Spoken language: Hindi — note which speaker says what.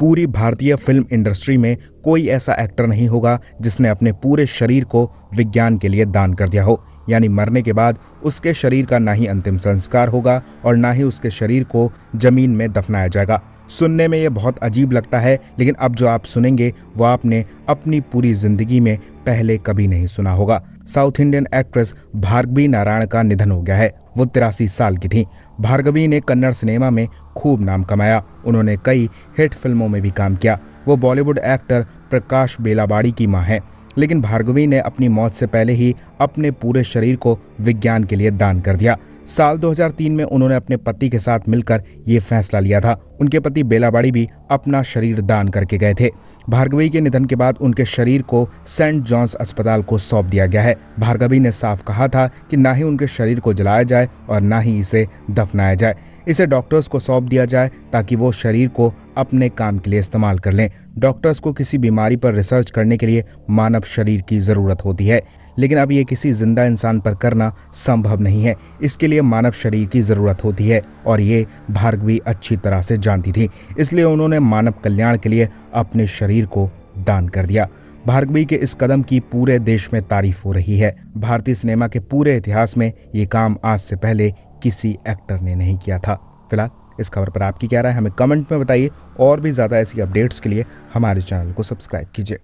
Speaker 1: पूरी भारतीय फिल्म इंडस्ट्री में कोई ऐसा एक्टर नहीं होगा जिसने अपने पूरे शरीर को विज्ञान के लिए दान कर दिया हो यानी मरने के बाद उसके शरीर का ना ही अंतिम संस्कार होगा और ना ही उसके शरीर को जमीन में दफनाया जाएगा सुनने में यह बहुत अजीब लगता है लेकिन अब जो आप सुनेंगे वो आपने अपनी पूरी जिंदगी में पहले कभी नहीं सुना होगा South Indian actress Bhargavi Narayan का निधन हो गया है वो तिरासी साल की थीं भार्गवी ने कन्नड़ सिनेमा में खूब नाम कमाया उन्होंने कई हिट फिल्मों में भी काम किया वो बॉलीवुड एक्टर प्रकाश बेलाबाड़ी की माँ हैं लेकिन भार्गवी ने अपनी मौत से पहले ही अपने पूरे शरीर को विज्ञान के लिए दान कर दिया साल 2003 में उन्होंने अपने पति के साथ मिलकर ये फैसला लिया था उनके पति बेलाबाड़ी भी अपना शरीर दान करके गए थे भार्गवी के निधन के बाद उनके शरीर को सेंट जॉन्स अस्पताल को सौंप दिया गया है भार्गवी ने साफ कहा था कि ना ही उनके शरीर को जलाया जाए और ना ही इसे दफनाया जाए इसे डॉक्टर्स को सौंप दिया जाए ताकि वो शरीर को अपने काम के लिए इस्तेमाल कर लें डॉक्टर्स को किसी बीमारी पर रिसर्च करने के लिए मानव शरीर की ज़रूरत होती है लेकिन अब ये किसी जिंदा इंसान पर करना संभव नहीं है इसके लिए मानव शरीर की ज़रूरत होती है और ये भार्गवी अच्छी तरह से जानती थी इसलिए उन्होंने मानव कल्याण के लिए अपने शरीर को दान कर दिया भार्गवी के इस कदम की पूरे देश में तारीफ हो रही है भारतीय सिनेमा के पूरे इतिहास में ये काम आज से पहले किसी एक्टर ने नहीं किया था फिलहाल इस खबर पर आपकी क्या राय हमें कमेंट में बताइए और भी ज़्यादा ऐसी अपडेट्स के लिए हमारे चैनल को सब्सक्राइब कीजिए